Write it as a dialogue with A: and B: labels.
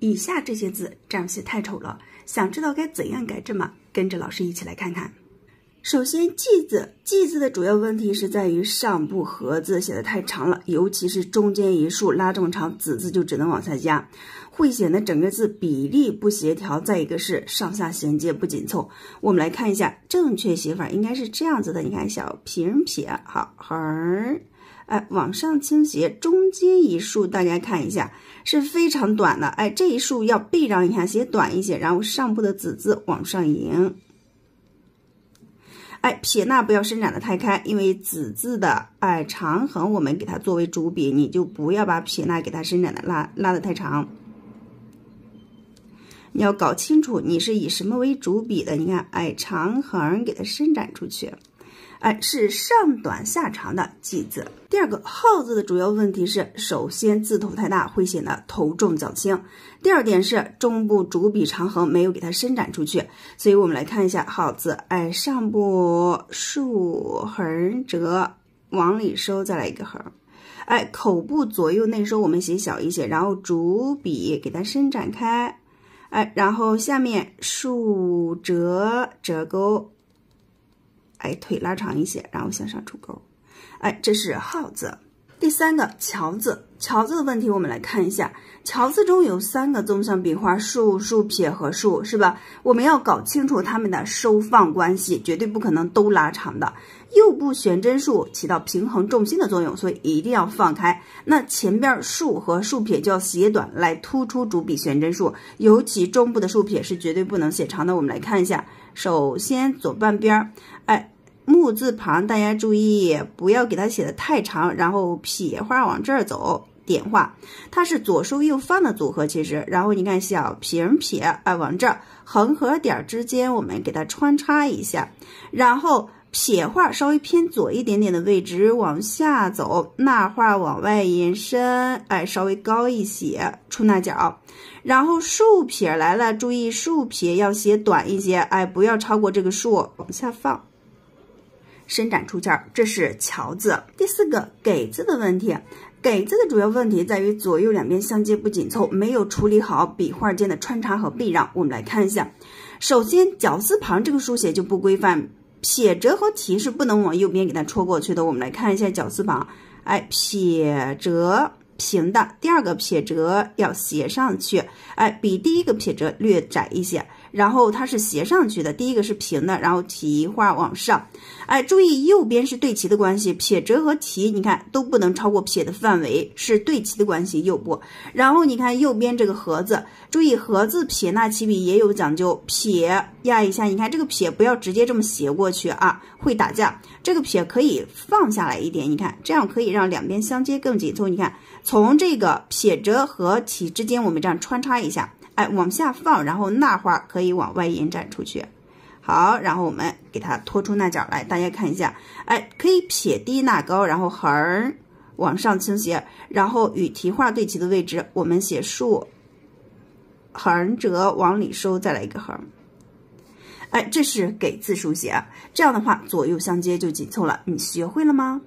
A: 以下这些字这样写太丑了，想知道该怎样改正吗？跟着老师一起来看看。首先，记字，记字的主要问题是在于上部“合”字写的太长了，尤其是中间一竖拉这么长，子字就只能往下压，会显得整个字比例不协调。再一个是上下衔接不紧凑。我们来看一下正确写法，应该是这样子的。你看，小平撇，好，横。哎，往上倾斜，中间一竖，大家看一下，是非常短的。哎，这一竖要避让一下，写短一些，然后上部的子字往上引。哎，撇捺不要伸展的太开，因为子字的哎长横，我们给它作为主笔，你就不要把撇捺给它伸展的拉拉的太长。你要搞清楚你是以什么为主笔的，你看，哎，长横给它伸展出去。哎，是上短下长的“记”字。第二个“号”字的主要问题是，首先字头太大，会显得头重脚轻。第二点是中部主笔长横没有给它伸展出去。所以我们来看一下“耗字，哎，上部竖横折往里收，再来一个横。哎，口部左右内收，我们写小一些，然后主笔给它伸展开。哎，然后下面竖折折钩。哎，腿拉长一些，然后向上出钩。哎，这是“耗字。第三个“桥”字，“桥”字的问题，我们来看一下。桥字中有三个纵向笔画：竖、竖撇和竖，是吧？我们要搞清楚它们的收放关系，绝对不可能都拉长的。右部悬针竖起到平衡重心的作用，所以一定要放开。那前边竖和竖撇就要写短，来突出主笔悬针竖。尤其中部的竖撇是绝对不能写长的。我们来看一下。首先左半边儿，哎，木字旁，大家注意不要给它写的太长，然后撇画往这儿走，点画，它是左收右放的组合，其实，然后你看小平撇，哎，往这横和点之间，我们给它穿插一下，然后。撇画稍微偏左一点点的位置往下走，捺画往外延伸，哎，稍微高一些出捺角，然后竖撇来了，注意竖撇要写短一些，哎，不要超过这个竖，往下放，伸展出儿。这是“桥字。第四个“给”字的问题，“给”字的主要问题在于左右两边相接不紧凑，没有处理好笔画间的穿插和避让。我们来看一下，首先“绞丝旁”这个书写就不规范。撇折和提是不能往右边给它戳过去的。我们来看一下绞丝旁，哎，撇折平的第二个撇折要斜上去，哎，比第一个撇折略窄一些。然后它是斜上去的，第一个是平的，然后提画往上，哎，注意右边是对齐的关系，撇折和提，你看都不能超过撇的范围，是对齐的关系，右部。然后你看右边这个盒子，注意盒子撇捺起笔也有讲究，撇压一下，你看这个撇不要直接这么斜过去啊，会打架。这个撇可以放下来一点，你看这样可以让两边相接更紧凑。你看从这个撇折和提之间，我们这样穿插一下。哎，往下放，然后捺画可以往外延展出去。好，然后我们给它拖出捺角来，大家看一下，哎，可以撇低捺高，然后横往上倾斜，然后与提画对齐的位置，我们写竖，横折往里收，再来一个横。哎，这是给字书写这样的话左右相接就紧凑了。你学会了吗？